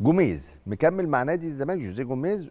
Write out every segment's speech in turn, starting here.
جوميز مكمل مع نادي الزمالك جوزيه جوميز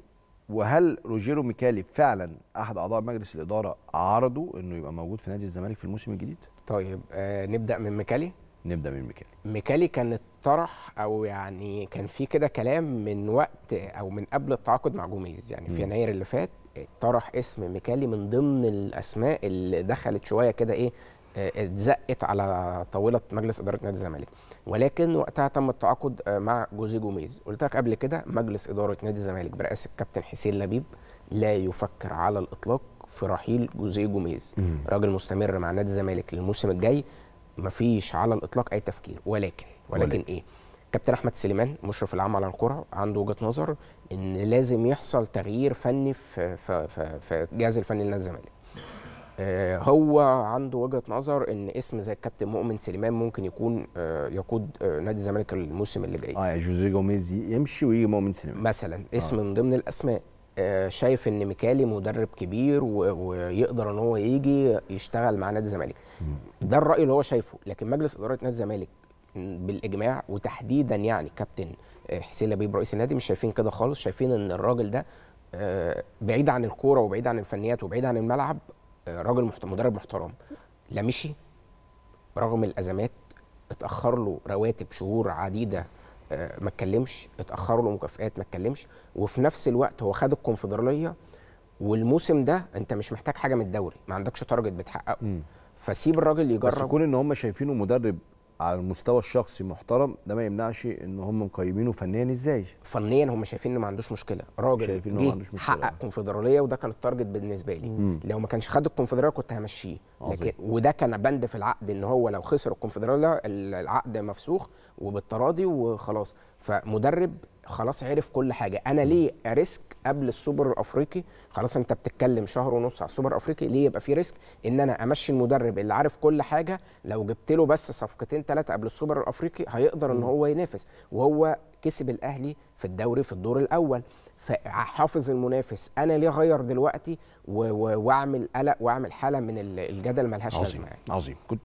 وهل روجيرو ميكالي فعلا احد اعضاء مجلس الاداره عرضوا انه يبقى موجود في نادي الزمالك في الموسم الجديد؟ طيب آه نبدا من ميكالي؟ نبدا من ميكالي. ميكالي كان اتطرح او يعني كان في كده كلام من وقت او من قبل التعاقد مع جوميز يعني في يناير اللي فات اتطرح اسم ميكالي من ضمن الاسماء اللي دخلت شويه كده ايه آه، اتزقت على طاوله مجلس اداره نادي الزمالك ولكن وقتها تم التعاقد آه، مع جوزيه جوميز قلت لك قبل كده مجلس اداره نادي الزمالك برئاسه الكابتن حسين لبيب لا يفكر على الاطلاق في رحيل جوزيه جوميز راجل مستمر مع نادي الزمالك للموسم الجاي مفيش على الاطلاق اي تفكير ولكن ولكن, ولكن. ايه كابتن احمد سليمان مشرف العام على الكره عنده وجهه نظر ان لازم يحصل تغيير فني في في في الجهاز الفني لنادي الزمالك آه، هو عنده وجهه نظر ان اسم زي الكابتن مؤمن سليمان ممكن يكون آه، يقود آه، نادي الزمالك الموسم اللي جاي اه جوزيه جوميز يمشي ويجي مؤمن سليمان مثلا اسم آه. من ضمن الاسماء شايف ان ميكالي مدرب كبير ويقدر ان هو يجي يشتغل مع نادي الزمالك ده الراي اللي هو شايفه لكن مجلس اداره نادي الزمالك بالاجماع وتحديدا يعني كابتن حسين لبيب رئيس النادي مش شايفين كده خالص شايفين ان الراجل ده بعيد عن الكوره وبعيد عن الفنيات وبعيد عن الملعب راجل محترم مدرب محترم لا مشي رغم الازمات اتاخر له رواتب شهور عديده آه، ما اتكلمش اتاخر له مكافئات ما اتكلمش وفي نفس الوقت هو خد الكونفدراليه والموسم ده انت مش محتاج حاجه من الدوري ما عندكش تارجت بتحققه فسيب الراجل يجرب بس كون ان هم شايفينه مدرب على المستوى الشخصي محترم ده ما يمنعش ان هم مقيمينه فنيا ازاي فنيا هم شايفين انه ما عندوش مشكله راجل شايفين انه ما عندوش مشكله حقق كونفدراليه وده كان التارجت بالنسبه لي مم. لو ما كانش خد الكونفدراليه كنت همشيه لكن وده كان بند في العقد ان هو لو خسر الكونفدراليه العقد مفسوخ وبالتراضي وخلاص فمدرب خلاص عرف كل حاجه انا ليه ريسك قبل السوبر الافريقي خلاص انت بتتكلم شهر ونص على السوبر الافريقي ليه يبقى في ريسك ان انا امشي المدرب اللي عارف كل حاجه لو جبت له بس صفقتين ثلاثه قبل السوبر الافريقي هيقدر ان هو ينافس وهو كسب الاهلي في الدوري في الدور الاول فحافظ المنافس انا ليه اغير دلوقتي واعمل قلق واعمل حاله من الجدل ملهاش لازمه يعني عظيم كنت